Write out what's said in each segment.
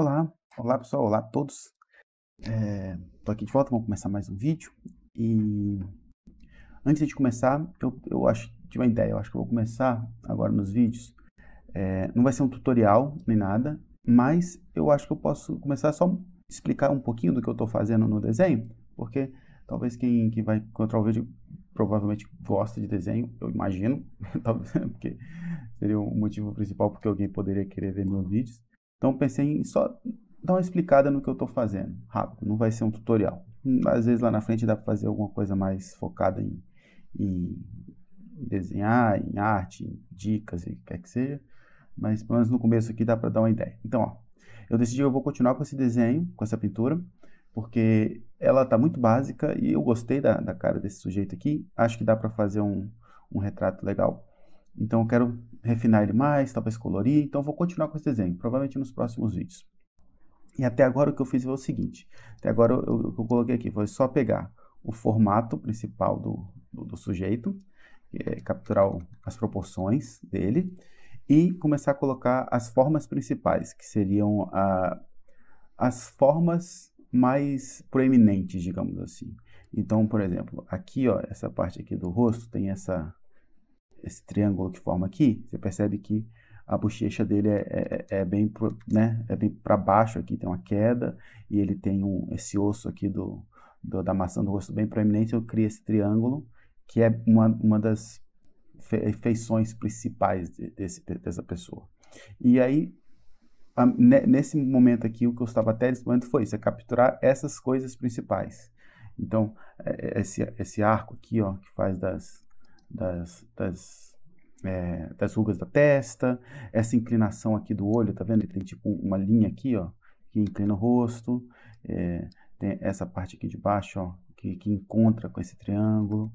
Olá, olá pessoal, olá a todos. Estou eh, aqui de volta, vamos começar mais um vídeo. E antes de começar, eu, eu acho de uma ideia, eu acho que eu vou começar agora nos vídeos. É, não vai ser um tutorial nem nada, mas eu acho que eu posso começar só explicar um pouquinho do que eu estou fazendo no desenho, porque talvez quem, quem vai encontrar o vídeo provavelmente gosta de desenho, eu imagino, talvez porque seria o motivo principal porque alguém poderia querer ver meus vídeos. Então pensei em só dar uma explicada no que eu estou fazendo, rápido, não vai ser um tutorial. Às vezes lá na frente dá para fazer alguma coisa mais focada em, em desenhar, em arte, em dicas, que quer que seja, mas pelo menos no começo aqui dá para dar uma ideia. Então, ó, eu decidi que eu vou continuar com esse desenho, com essa pintura, porque ela está muito básica e eu gostei da, da cara desse sujeito aqui, acho que dá para fazer um, um retrato legal então eu quero refinar ele mais, talvez colorir, então vou continuar com esse desenho, provavelmente nos próximos vídeos. E até agora o que eu fiz foi o seguinte, até agora eu, eu, eu coloquei aqui, foi só pegar o formato principal do, do, do sujeito, é, capturar as proporções dele, e começar a colocar as formas principais, que seriam a, as formas mais proeminentes, digamos assim. Então, por exemplo, aqui, ó, essa parte aqui do rosto tem essa, esse triângulo que forma aqui, você percebe que a bochecha dele é, é, é, é bem, né, é bem para baixo aqui, tem uma queda, e ele tem um, esse osso aqui do, do da maçã do rosto bem proeminente, eu crio esse triângulo, que é uma, uma das feições principais desse, dessa pessoa. E aí, a, nesse momento aqui, o que eu estava até nesse momento foi isso, é capturar essas coisas principais. Então, é, é, esse, esse arco aqui, ó, que faz das, das, das, é, das rugas da testa, essa inclinação aqui do olho, tá vendo? tem tipo uma linha aqui, ó, que inclina o rosto, é, tem essa parte aqui de baixo, ó, que, que encontra com esse triângulo.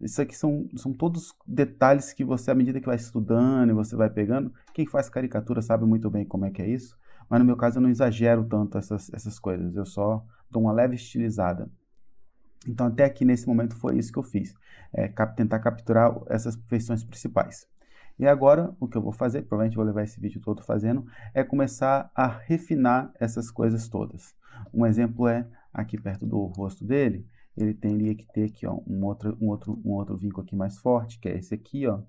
Isso aqui são, são todos detalhes que você, à medida que vai estudando e você vai pegando, quem faz caricatura sabe muito bem como é que é isso, mas no meu caso eu não exagero tanto essas, essas coisas, eu só dou uma leve estilizada. Então, até aqui nesse momento foi isso que eu fiz, é, cap tentar capturar essas feições principais. E agora, o que eu vou fazer, provavelmente vou levar esse vídeo todo fazendo, é começar a refinar essas coisas todas. Um exemplo é, aqui perto do rosto dele, ele teria que ter aqui ó, um, outro, um, outro, um outro vinco aqui mais forte, que é esse aqui, ó,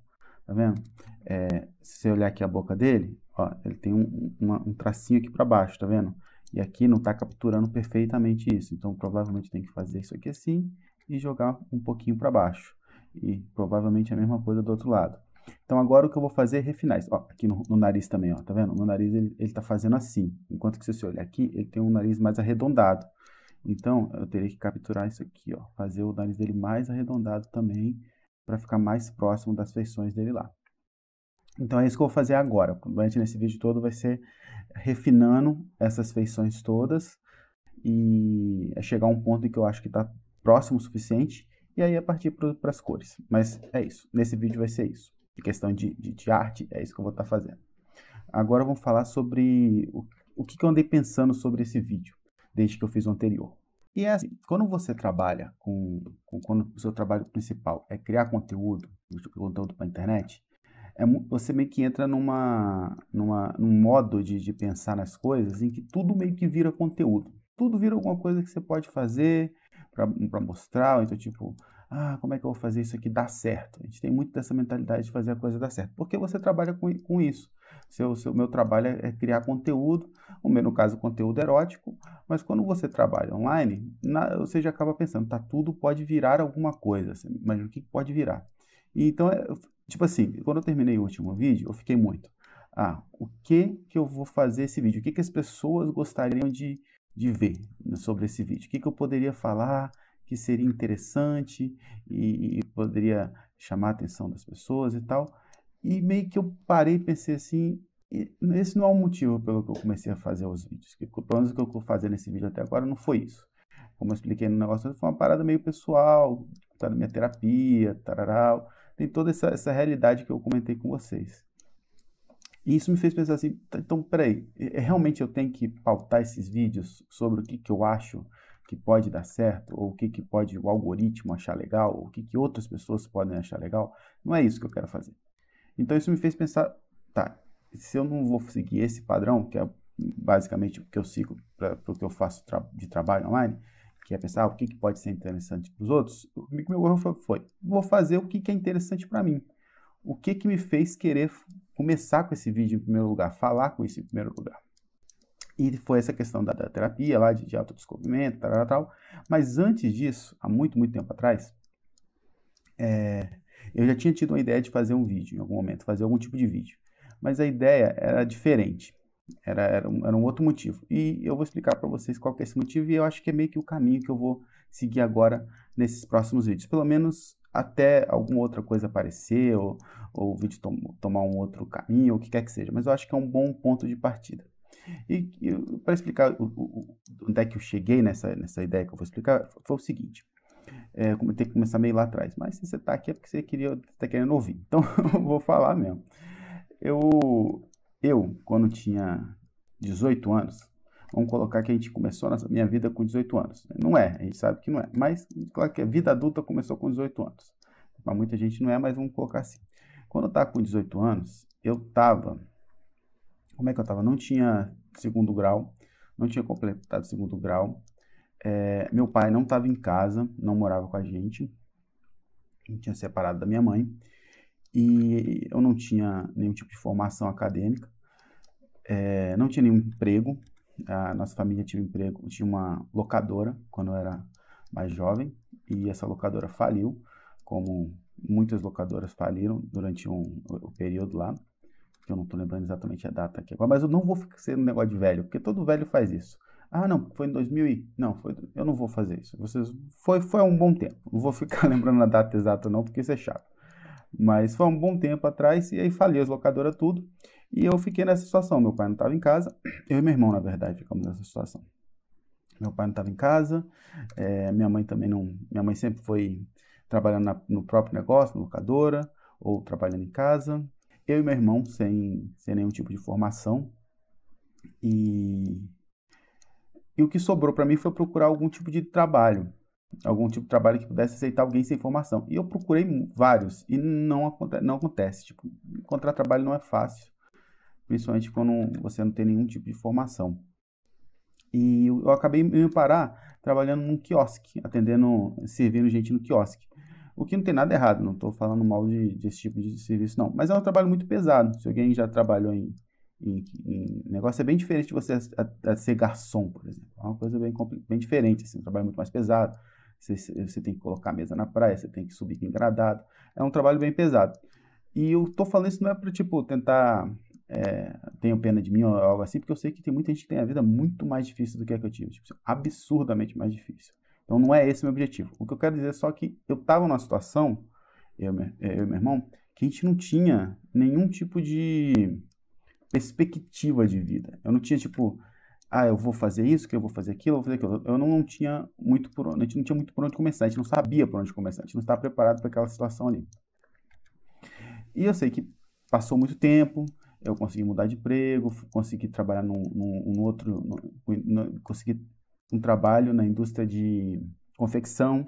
tá vendo? É, se você olhar aqui a boca dele, ó, ele tem um, uma, um tracinho aqui para baixo, tá vendo? E aqui não está capturando perfeitamente isso, então provavelmente tem que fazer isso aqui assim e jogar um pouquinho para baixo. E provavelmente é a mesma coisa do outro lado. Então agora o que eu vou fazer é refinar isso. Ó, aqui no, no, nariz também, ó, tá vendo? No nariz ele está fazendo assim, enquanto que se você olhar aqui, ele tem um nariz mais arredondado. Então eu teria que capturar isso aqui, ó, fazer o nariz dele mais arredondado também, para ficar mais próximo das feições dele lá. Então é isso que eu vou fazer agora. Durante nesse vídeo todo vai ser refinando essas feições todas e é chegar a um ponto em que eu acho que está próximo o suficiente e aí é partir para as cores. Mas é isso. Nesse vídeo vai ser isso. Em é questão de, de, de arte, é isso que eu vou estar tá fazendo. Agora vamos falar sobre o, o que, que, eu andei pensando sobre esse vídeo, desde que eu fiz o anterior. E é assim, quando você trabalha com, com quando o seu trabalho principal é criar conteúdo, conteúdo para a internet, é, você meio que entra numa, numa, num modo de, de pensar nas coisas em que tudo meio que vira conteúdo. Tudo vira alguma coisa que você pode fazer para mostrar, então tipo, ah, como é que eu vou fazer isso aqui dar certo? A gente tem muito dessa mentalidade de fazer a coisa dar certo, porque você trabalha com, com isso. Seu, seu meu trabalho é, é criar conteúdo, o meu, no caso, conteúdo erótico, mas quando você trabalha online, na, você já acaba pensando, tá, tudo pode virar alguma coisa, imagina assim, o que pode virar então, é, tipo assim, quando eu terminei o último vídeo, eu fiquei muito. Ah, o que que eu vou fazer esse vídeo? O que que as pessoas gostariam de, de ver né, sobre esse vídeo? O que que eu poderia falar que seria interessante e, e poderia chamar a atenção das pessoas e tal? E meio que eu parei e pensei assim, esse não é o motivo pelo que eu comecei a fazer os vídeos. Que, pelo menos o que eu vou fazer nesse vídeo até agora não foi isso. Como eu expliquei no negócio, foi uma parada meio pessoal, tá na minha terapia, tararau tem toda essa, essa realidade que eu comentei com vocês. E isso me fez pensar assim, tá, então peraí, é, é, realmente eu tenho que pautar esses vídeos sobre o que, que eu acho que pode dar certo, ou o que, que pode o algoritmo achar legal, ou o que, que outras pessoas podem achar legal. Não é isso que eu quero fazer. Então isso me fez pensar, tá, se eu não vou seguir esse padrão, que é basicamente o que eu sigo para o que eu faço tra de trabalho online, que é pensar ah, o que, que pode ser interessante para os outros, o que meu erro foi, foi, vou fazer o que, que é interessante para mim. O que, que me fez querer começar com esse vídeo em primeiro lugar, falar com isso em primeiro lugar. E foi essa questão da, da terapia lá, de, de autodescobrimento, tal, tal, tal. Mas antes disso, há muito, muito tempo atrás, é, eu já tinha tido uma ideia de fazer um vídeo em algum momento, fazer algum tipo de vídeo. Mas a ideia era diferente. Era, era, um, era um outro motivo. E eu vou explicar para vocês qual é esse motivo, e eu acho que é meio que o caminho que eu vou seguir agora nesses próximos vídeos. Pelo menos até alguma outra coisa aparecer, ou, ou o vídeo tom, tomar um outro caminho, ou o que quer que seja. Mas eu acho que é um bom ponto de partida. E, e para explicar o, o, onde é que eu cheguei nessa, nessa ideia que eu vou explicar, foi o seguinte. É, tem que começar meio lá atrás, mas se você está aqui é porque você queria, está querendo ouvir. Então, eu vou falar mesmo. Eu, eu, quando tinha 18 anos, vamos colocar que a gente começou a minha vida com 18 anos. Não é, a gente sabe que não é, mas claro que a vida adulta começou com 18 anos. Para muita gente não é, mas vamos colocar assim. Quando eu estava com 18 anos, eu estava. Como é que eu estava? Não tinha segundo grau, não tinha completado segundo grau. É, meu pai não estava em casa, não morava com a gente. Eu tinha separado da minha mãe e eu não tinha nenhum tipo de formação acadêmica, é, não tinha nenhum emprego. A nossa família tinha um emprego, tinha uma locadora quando eu era mais jovem e essa locadora faliu, como muitas locadoras faliram durante um, o período lá, que eu não estou lembrando exatamente a data aqui agora, mas eu não vou ser um negócio de velho, porque todo velho faz isso. Ah, não, foi em 2000 e... Não, foi, eu não vou fazer isso. Vocês, foi, foi um bom tempo. Não vou ficar lembrando a data exata não, porque isso é chato. Mas foi um bom tempo atrás e aí falei as locadoras tudo. E eu fiquei nessa situação. Meu pai não estava em casa, eu e meu irmão, na verdade, ficamos nessa situação. Meu pai não estava em casa, é, minha mãe também não. Minha mãe sempre foi trabalhando na, no próprio negócio, na locadora, ou trabalhando em casa. Eu e meu irmão, sem, sem nenhum tipo de formação. E, e o que sobrou para mim foi procurar algum tipo de trabalho algum tipo de trabalho que pudesse aceitar alguém sem formação. E eu procurei vários e não, aconte não acontece. Tipo, encontrar trabalho não é fácil, principalmente quando você não tem nenhum tipo de formação. E eu acabei me parar trabalhando num quiosque, atendendo, servindo gente no quiosque. O que não tem nada errado, não estou falando mal de, desse tipo de serviço, não. Mas é um trabalho muito pesado. Se alguém já trabalhou em, em, em negócio, é bem diferente de você a, a ser garçom, por exemplo. É uma coisa bem, bem diferente, assim, um trabalho muito mais pesado você, você tem que colocar a mesa na praia, você tem que subir com engradado. É um trabalho bem pesado. E eu tô falando isso não é para tipo, tentar... É, tenho pena de mim ou algo assim, porque eu sei que tem muita gente que tem a vida muito mais difícil do que a que eu tive. Tipo, absurdamente mais difícil. Então não é esse o meu objetivo. O que eu quero dizer é só que eu estava numa situação, eu, é, eu e meu irmão, que a gente não tinha nenhum tipo de perspectiva de vida. Eu não tinha, tipo, ah, eu vou fazer isso, que eu vou fazer aquilo, eu vou fazer aquilo. Eu não, tinha muito por onde, a gente não tinha muito por onde começar, a gente não sabia por onde começar, a gente não estava preparado para aquela situação ali. E eu sei que passou muito tempo, eu consegui mudar de emprego, consegui trabalhar num, num, num outro, num, consegui um trabalho na indústria de confecção.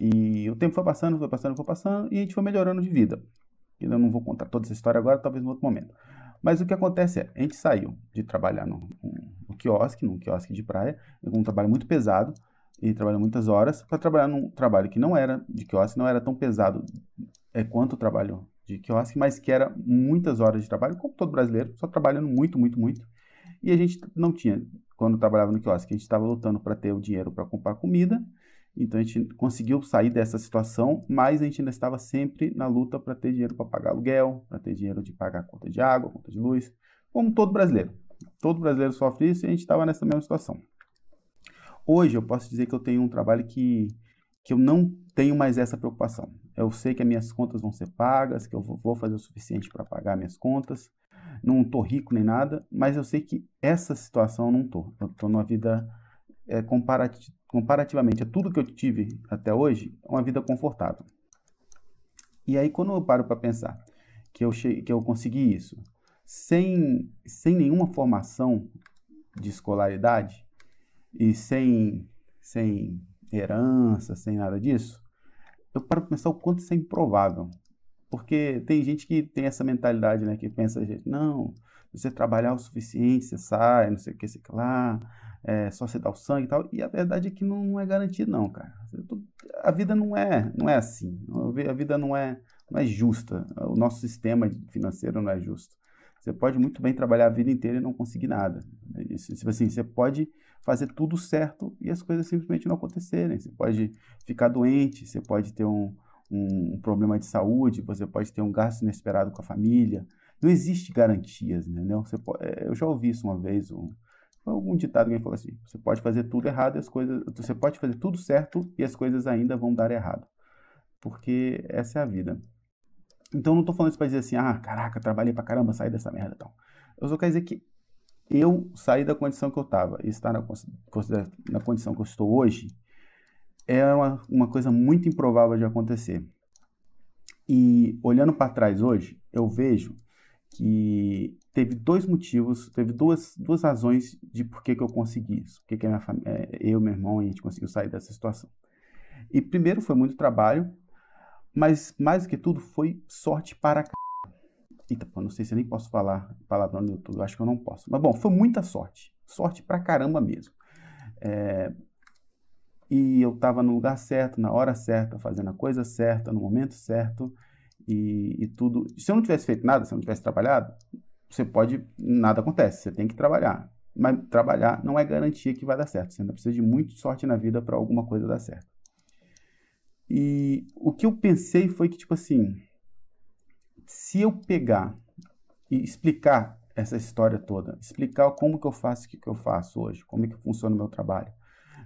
E o tempo foi passando, foi passando, foi passando, e a gente foi melhorando de vida. Eu não vou contar toda essa história agora, talvez em outro momento. Mas o que acontece é, a gente saiu de trabalhar no, no quiosque, num quiosque de praia, um trabalho muito pesado, e trabalhou muitas horas, para trabalhar num trabalho que não era de quiosque, não era tão pesado é, quanto o trabalho de quiosque, mas que era muitas horas de trabalho, como todo brasileiro, só trabalhando muito, muito, muito. E a gente não tinha, quando trabalhava no quiosque, a gente estava lutando para ter o dinheiro para comprar comida, então a gente conseguiu sair dessa situação, mas a gente ainda estava sempre na luta para ter dinheiro para pagar aluguel, para ter dinheiro de pagar a conta de água, conta de luz, como todo brasileiro. Todo brasileiro sofre isso e a gente estava nessa mesma situação. Hoje eu posso dizer que eu tenho um trabalho que, que eu não tenho mais essa preocupação. Eu sei que as minhas contas vão ser pagas, que eu vou fazer o suficiente para pagar minhas contas. Não estou rico nem nada, mas eu sei que essa situação eu não estou. Eu estou numa vida é, comparati comparativamente a tudo que eu tive até hoje, é uma vida confortável. E aí, quando eu paro para pensar que eu, que eu consegui isso sem, sem nenhuma formação de escolaridade e sem, sem herança, sem nada disso, eu paro para pensar o quanto isso é improvável. Porque tem gente que tem essa mentalidade, né? Que pensa, não, você trabalhar o suficiente, você sai, não sei o que, sei lá, é, só você dá o sangue e tal. E a verdade é que não é garantido, não, cara. A vida não é, não é assim. A vida não é, não é justa. O nosso sistema financeiro não é justo. Você pode muito bem trabalhar a vida inteira e não conseguir nada. Tipo assim, você pode fazer tudo certo e as coisas simplesmente não acontecerem. Você pode ficar doente, você pode ter um, um, um problema de saúde, você pode ter um gasto inesperado com a família. Não existe garantias, entendeu? Pode, é, eu já ouvi isso uma vez, um, foi algum ditado que ele falou assim: você pode fazer tudo errado e as coisas. Você pode fazer tudo certo e as coisas ainda vão dar errado. Porque essa é a vida. Então não estou falando isso para dizer assim, ah, caraca, trabalhei para caramba, saí dessa merda e então. tal. Eu só quero dizer que eu saí da condição que eu estava e estar na, na, condição que eu estou hoje é uma, uma coisa muito improvável de acontecer. E olhando para trás hoje, eu vejo que teve dois motivos, teve duas, duas razões de por que, que eu consegui isso, por que, que minha família, é, eu, meu irmão, a gente conseguiu sair dessa situação. E primeiro foi muito trabalho, mas mais do que tudo foi sorte para c... Eita, pô, não sei se eu nem posso falar palavrão no YouTube, acho que eu não posso. Mas bom, foi muita sorte, sorte pra caramba mesmo. É... E eu estava no lugar certo, na hora certa, fazendo a coisa certa, no momento certo e, e tudo. Se eu não tivesse feito nada, se eu não tivesse trabalhado, você pode. Nada acontece, você tem que trabalhar. Mas trabalhar não é garantia que vai dar certo. Você ainda precisa de muita sorte na vida para alguma coisa dar certo. E o que eu pensei foi que, tipo assim, se eu pegar e explicar essa história toda, explicar como que eu faço o que, que eu faço hoje, como é que funciona o meu trabalho,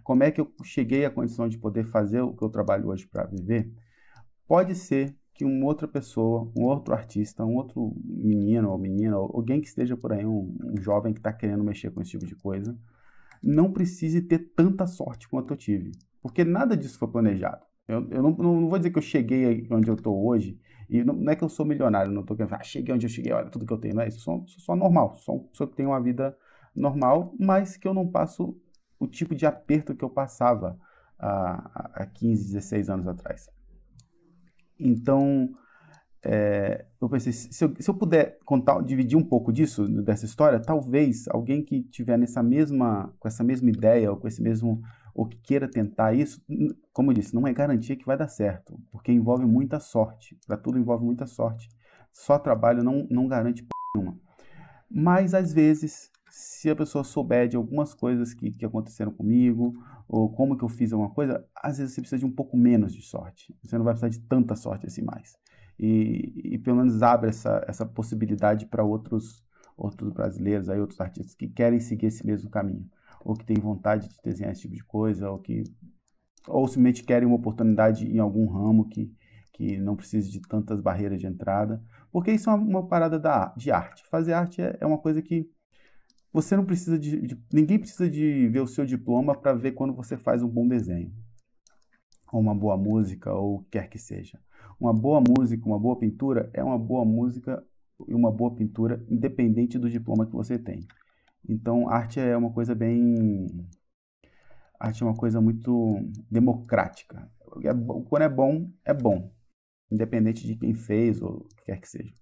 como é que eu cheguei à condição de poder fazer o que eu trabalho hoje para viver, pode ser que uma outra pessoa, um outro artista, um outro menino ou menina, alguém que esteja por aí, um, um jovem que está querendo mexer com esse tipo de coisa, não precise ter tanta sorte quanto eu tive. Porque nada disso foi planejado. Eu, eu não, não, vou dizer que eu cheguei onde eu estou hoje, e não, não, é que eu sou milionário, não estou querendo ah, cheguei onde eu cheguei, olha tudo que eu tenho, não é isso, sou, sou só normal, sou uma pessoa que tem uma vida normal, mas que eu não passo o tipo de aperto que eu passava há 15, 16 anos atrás. Então, é, eu pensei, se eu, se eu, puder contar, dividir um pouco disso, dessa história, talvez alguém que tiver nessa mesma, com essa mesma ideia, ou com esse mesmo, ou que queira tentar isso, como eu disse, não é garantia que vai dar certo, porque envolve muita sorte, para tudo envolve muita sorte. Só trabalho não, não garante p... nenhuma. Mas, às vezes, se a pessoa souber de algumas coisas que, que aconteceram comigo, ou como que eu fiz alguma coisa, às vezes você precisa de um pouco menos de sorte. Você não vai precisar de tanta sorte assim mais. E, e pelo menos abre essa, essa possibilidade para outros, outros brasileiros, aí, outros artistas que querem seguir esse mesmo caminho, ou que têm vontade de desenhar esse tipo de coisa, ou que ou simplesmente querem uma oportunidade em algum ramo que, que não precise de tantas barreiras de entrada. Porque isso é uma, parada da, de arte. Fazer arte é, é uma coisa que você não precisa de, de ninguém precisa de ver o seu diploma para ver quando você faz um bom desenho, ou uma boa música, ou o que quer que seja. Uma boa música, uma boa pintura é uma boa música e uma boa pintura independente do diploma que você tem. Então, arte é uma coisa bem arte é uma coisa muito democrática. É quando é bom, é bom, independente de quem fez ou o que quer que seja.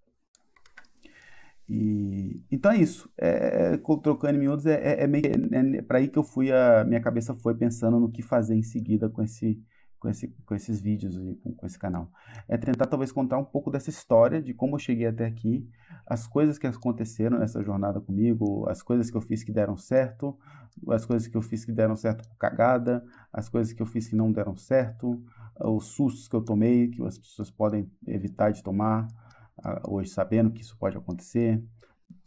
E, então é isso. É, é, trocando em miúdos, é, é, é meio é, é para aí que eu fui, a minha cabeça foi pensando no que fazer em seguida com esse, com, esse, com esses vídeos e com, com, esse canal. É tentar talvez contar um pouco dessa história, de como eu cheguei até aqui, as coisas que aconteceram nessa jornada comigo, as coisas que eu fiz que deram certo, as coisas que eu fiz que deram certo por cagada, as coisas que eu fiz que não deram certo, os sustos que eu tomei, que as pessoas podem evitar de tomar, hoje sabendo que isso pode acontecer.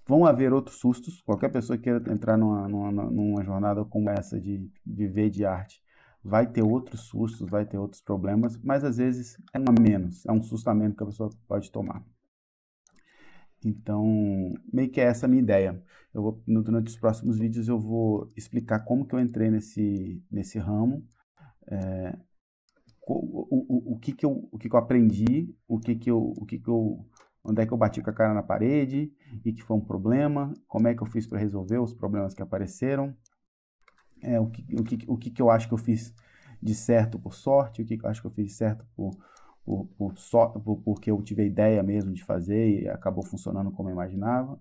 Vão haver outros sustos. Qualquer pessoa que queira entrar numa, numa, numa jornada como essa de viver de arte vai ter outros sustos, vai ter outros problemas, mas às vezes é um a menos, é um susto a menos que a pessoa pode tomar. Então, meio que é essa a minha ideia. Eu vou, durante os próximos vídeos eu vou explicar como que eu entrei nesse, nesse ramo, é, o, o, o, que que eu, o que que eu aprendi, o que que eu, o que que eu onde é que eu bati com a cara na parede e que foi um problema, como é que eu fiz para resolver os problemas que apareceram, é, o, que, o, que, o que, eu acho que eu fiz de certo por sorte, o que, que eu acho que eu fiz de certo por, por, por, so, por porque eu tive a ideia mesmo de fazer e acabou funcionando como eu imaginava.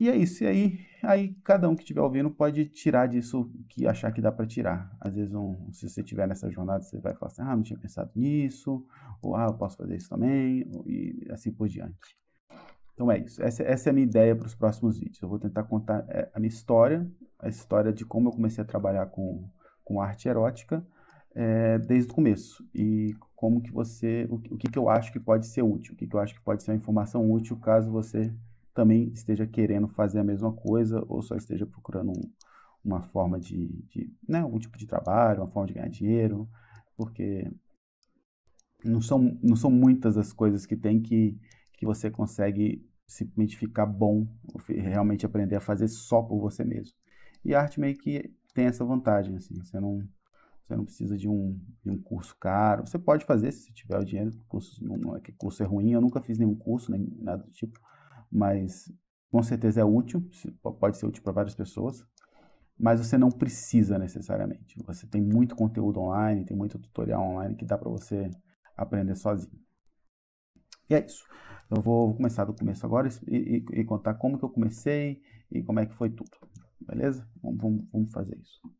E é isso. E aí, aí cada um que estiver ouvindo pode tirar disso que achar que dá para tirar. Às vezes, um, se você estiver nessa jornada, você vai falar assim, ah, não tinha pensado nisso, ou ah, eu posso fazer isso também, e assim por diante. Então é isso. Essa, essa é a minha ideia para os próximos vídeos. Eu vou tentar contar eh, a minha história, a história de como eu comecei a trabalhar com, com arte erótica é, desde o começo. E como que você. O, o que, que eu acho que pode ser útil, o que, que eu acho que pode ser uma informação útil caso você também esteja querendo fazer a mesma coisa ou só esteja procurando um, uma forma de, de né, algum tipo de trabalho, uma forma de ganhar dinheiro, porque não são, não são muitas as coisas que tem que, que você consegue simplesmente ficar bom, realmente aprender a fazer só por você mesmo. E a arte meio que tem essa vantagem, assim, você não, você não precisa de um, de um curso caro, você pode fazer se tiver o dinheiro, curso, não, não é que curso é ruim, eu nunca fiz nenhum curso, nem nada do tipo, mas com certeza é útil, pode ser útil para várias pessoas, mas você não precisa necessariamente. Você tem muito conteúdo online, tem muito tutorial online que dá para você aprender sozinho. E é isso. Eu vou começar do começo agora e, e, e, contar como que eu comecei e como é que foi tudo. Beleza? Vamos, vamos, vamos fazer isso.